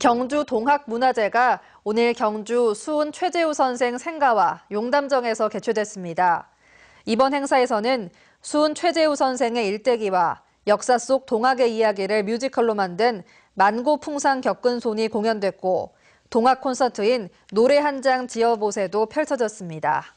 경주 동학문화제가 오늘 경주 수훈 최재우 선생 생가와 용담정에서 개최됐습니다. 이번 행사에서는 수훈 최재우 선생의 일대기와 역사 속 동학의 이야기를 뮤지컬로 만든 만고 풍상 겪은 손이 공연됐고 동학 콘서트인 노래 한 장 지어보세도 펼쳐졌습니다.